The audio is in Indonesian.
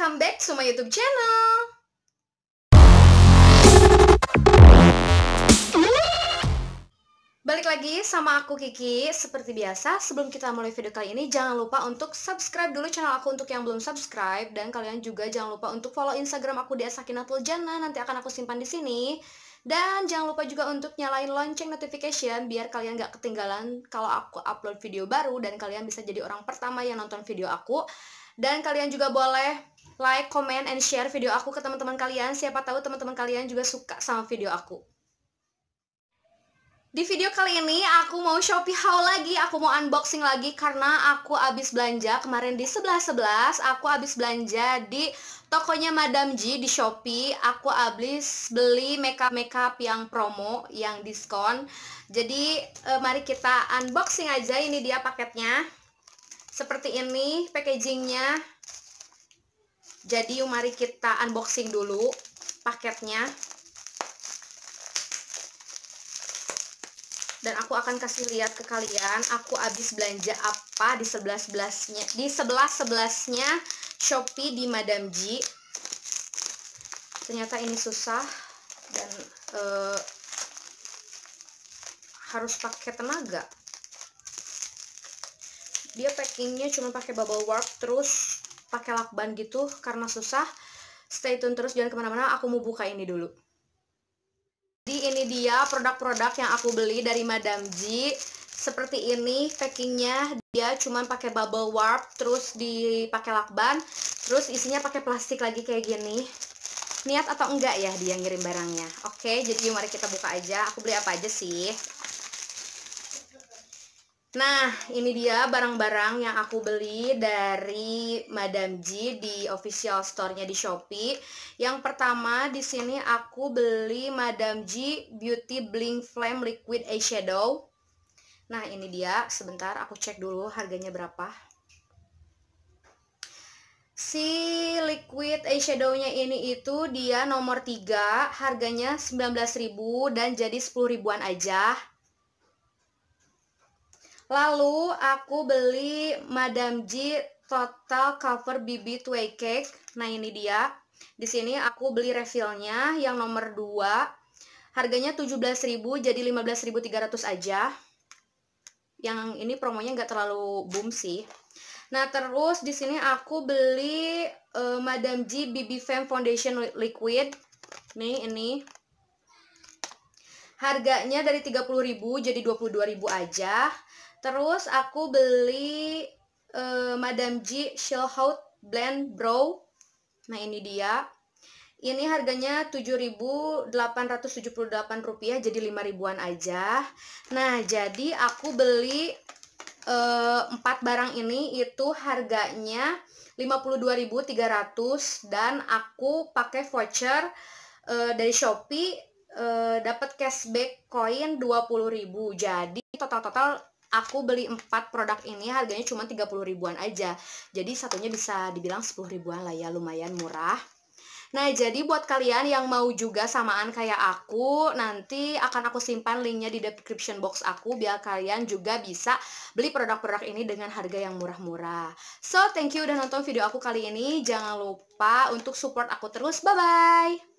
welcome back to my YouTube channel. Balik lagi sama aku Kiki, seperti biasa sebelum kita mulai video kali ini jangan lupa untuk subscribe dulu channel aku untuk yang belum subscribe dan kalian juga jangan lupa untuk follow Instagram aku di Asakinatul nanti akan aku simpan di sini dan jangan lupa juga untuk nyalain lonceng notification biar kalian gak ketinggalan kalau aku upload video baru dan kalian bisa jadi orang pertama yang nonton video aku dan kalian juga boleh like, comment, and share video aku ke teman-teman kalian. Siapa tahu teman-teman kalian juga suka sama video aku. Di video kali ini aku mau Shopee haul lagi, aku mau unboxing lagi karena aku abis belanja kemarin di sebelah 11.11 aku abis belanja di tokonya Madam G di Shopee aku abis beli makeup makeup yang promo, yang diskon jadi eh, mari kita unboxing aja, ini dia paketnya seperti ini packagingnya jadi yuk mari kita unboxing dulu paketnya. Dan aku akan kasih lihat ke kalian aku habis belanja apa di sebelah sebelasnya di sebelah sebelasnya Shopee di Madam G. Ternyata ini susah dan uh, harus pakai tenaga dia packingnya cuma pakai bubble wrap terus pakai lakban gitu karena susah stay tune terus jangan kemana-mana aku mau buka ini dulu jadi ini dia produk-produk yang aku beli dari madam G seperti ini packingnya dia cuman pakai bubble wrap terus dipakai lakban terus isinya pakai plastik lagi kayak gini niat atau enggak ya dia ngirim barangnya oke jadi mari kita buka aja aku beli apa aja sih Nah, ini dia barang-barang yang aku beli dari Madam G di official store-nya di Shopee. Yang pertama di sini aku beli Madam G Beauty Bling Flame Liquid Eyeshadow. Nah, ini dia. Sebentar aku cek dulu harganya berapa. Si liquid eyeshadow-nya ini itu dia nomor 3, harganya 19.000 dan jadi 10 ribuan aja. Lalu aku beli Madam G Total Cover BB Twee Cake. Nah, ini dia. Di sini aku beli refillnya yang nomor 2. Harganya 17.000 jadi 15.300 aja. Yang ini promonya nggak terlalu boom sih. Nah, terus di sini aku beli uh, eh, Madam G BB Femme Foundation Liquid. Nih, ini. Harganya dari 30.000 jadi 22.000 aja. Terus aku beli uh, Madame G Shellhout Blend Brow. Nah, ini dia. Ini harganya Rp7.878 jadi 5 ribuan aja. Nah, jadi aku beli uh, eh, 4 barang ini itu harganya 52.300 dan aku pakai voucher uh, dari Shopee Eh, dapat cashback koin 20.000. Jadi total-total aku beli 4 produk ini harganya cuma 30 ribuan aja. Jadi satunya bisa dibilang 10 ribuan lah ya, lumayan murah. Nah, jadi buat kalian yang mau juga samaan kayak aku, nanti akan aku simpan linknya di description box aku biar kalian juga bisa beli produk-produk ini dengan harga yang murah-murah. So, thank you udah nonton video aku kali ini. Jangan lupa untuk support aku terus. Bye-bye!